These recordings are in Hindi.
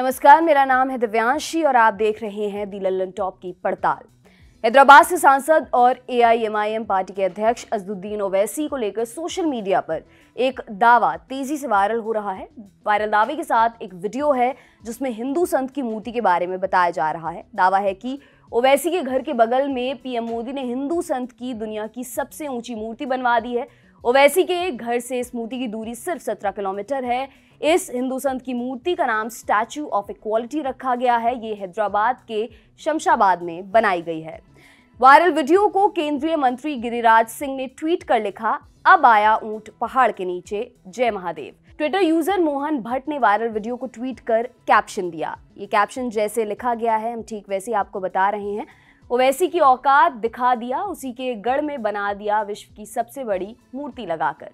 नमस्कार मेरा नाम है दिव्यांशी और आप देख रहे हैं दी लल्लन टॉप की पड़ताल हैदराबाद से सांसद और एआईएमआईएम पार्टी के अध्यक्ष अजदुद्दीन ओवैसी को लेकर सोशल मीडिया पर एक दावा तेजी से वायरल हो रहा है वायरल दावे के साथ एक वीडियो है जिसमें हिंदू संत की मूर्ति के बारे में बताया जा रहा है दावा है कि ओवैसी के घर के बगल में पीएम मोदी ने हिंदू संत की दुनिया की सबसे ऊंची मूर्ति बनवा दी है ओवैसी के घर से इस मूर्ति की दूरी सिर्फ सत्रह किलोमीटर है इस हिंदू संत की मूर्ति का नाम स्टैचू ऑफ इक्वालिटी रखा गया है ये हैदराबाद के शमशाबाद में बनाई गई है वायरल वीडियो को केंद्रीय मंत्री गिरिराज सिंह ने ट्वीट कर लिखा अब आया ऊंट पहाड़ के नीचे जय महादेव ट्विटर यूजर मोहन भट्ट ने वायरल वीडियो को ट्वीट कर कैप्शन दिया ये कैप्शन जैसे लिखा गया है हम ठीक वैसे आपको बता रहे हैं वो वैसी की औकात दिखा दिया उसी के गढ़ में बना दिया विश्व की सबसे बड़ी मूर्ति लगाकर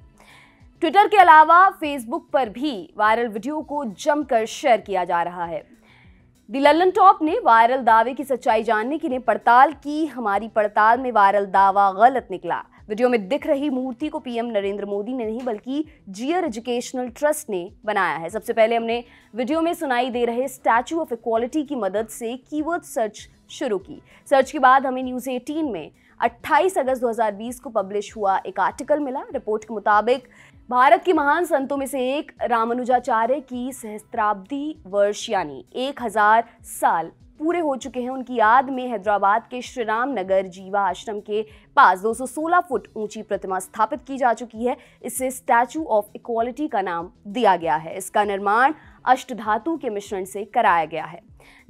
ट्विटर के अलावा फेसबुक पर भी वायरल वीडियो को जमकर शेयर किया जा रहा है दी लल्लन टॉप ने वायरल दावे की सच्चाई जानने के लिए पड़ताल की हमारी पड़ताल में वायरल दावा गलत निकला वीडियो में दिख रही मूर्ति को पीएम नरेंद्र मोदी ने नहीं बल्कि जियर एजुकेशनल ट्रस्ट ने बनाया है सबसे पहले हमने वीडियो में सुनाई दे रहे स्टैचू ऑफ इक्वालिटी की मदद से कीवर्ड सर्च शुरू की सर्च के बाद हमें न्यूज़ एटीन में 28 अगस्त 2020 को पब्लिश हुआ एक आर्टिकल मिला रिपोर्ट के मुताबिक भारत के महान संतों में से एक रामानुजाचार्य की सहस्त्राब्दी वर्ष यानी 1000 साल पूरे हो चुके हैं उनकी याद में हैदराबाद के श्री राम नगर जीवा आश्रम के पास 216 फुट ऊंची प्रतिमा स्थापित की जा चुकी है इसे स्टैचू ऑफ इक्वालिटी का नाम दिया गया है इसका निर्माण अष्ट धातु के मिश्रण से कराया गया है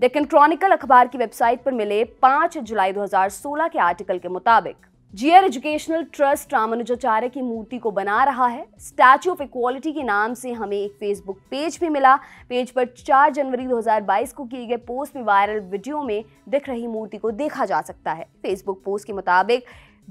डेक्कन क्रॉनिकल अखबार की वेबसाइट पर मिले 5 जुलाई 2016 के आर्टिकल के मुताबिक जीआर एजुकेशनल ट्रस्ट रामानुजाचार्य की मूर्ति को बना रहा है स्टैचू ऑफ इक्वालिटी के नाम से हमें एक फेसबुक पेज भी मिला पेज पर 4 जनवरी 2022 को किए गए पोस्ट में वायरल वीडियो में दिख रही मूर्ति को देखा जा सकता है फेसबुक पोस्ट के मुताबिक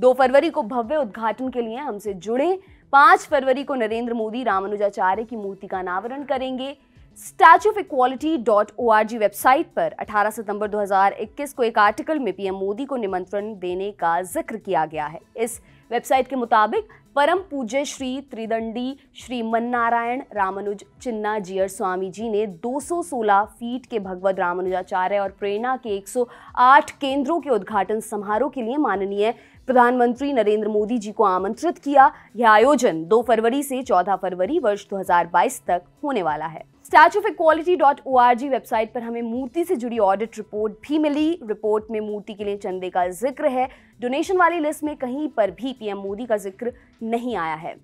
दो फरवरी को भव्य उद्घाटन के लिए हमसे जुड़े पाँच फरवरी को नरेंद्र मोदी रामानुजाचार्य की मूर्ति का अनावरण करेंगे Statue of Equality dot O R G website पर 18 सितंबर 2021 को एक आर्टिकल में पीएम मोदी को निमंत्रण देने का जिक्र किया गया है इस वेबसाइट के मुताबिक परम पूज्य श्री त्रिदंडी श्री मन्नारायण रामानुज चिन्ना जियर स्वामी जी ने 216 फीट के भगवत रामानुजाचार्य और प्रेरणा के 108 केंद्रों के उद्घाटन समारोह के लिए माननीय प्रधानमंत्री नरेंद्र मोदी जी को आमंत्रित किया यह आयोजन 2 फरवरी से 14 फरवरी वर्ष 2022 तक होने वाला है Statue of Equality dot O R G website पर हमें मूर्ति से जुड़ी ऑडिट रिपोर्ट भी मिली रिपोर्ट में मूर्ति के लिए चंदे का जिक्र है डोनेशन वाली लिस्ट में कहीं पर भी भी पीएम मोदी का जिक्र नहीं आया है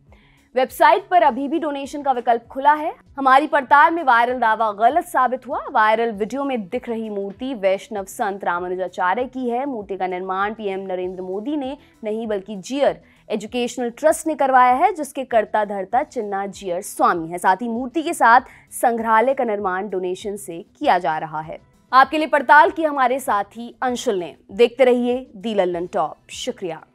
वेबसाइट पर अभी भी डोनेशन का विकल्प खुला है हमारी पड़ताल में वायरल दावा गलत साबित हुआ वायरल वीडियो में दिख रही मूर्ति वैष्णव संत रामानुजाचार्य की है मूर्ति का निर्माण पीएम नरेंद्र मोदी ने नहीं बल्कि जियर एजुकेशनल ट्रस्ट ने करवाया है जिसके कर्ता धरता चिन्ना जियर स्वामी है साथ ही मूर्ति के साथ संग्रहालय का निर्माण डोनेशन से किया जा रहा है आपके लिए पड़ताल की हमारे साथी अंशुल ने देखते रहिए दी लल्लन टॉप शुक्रिया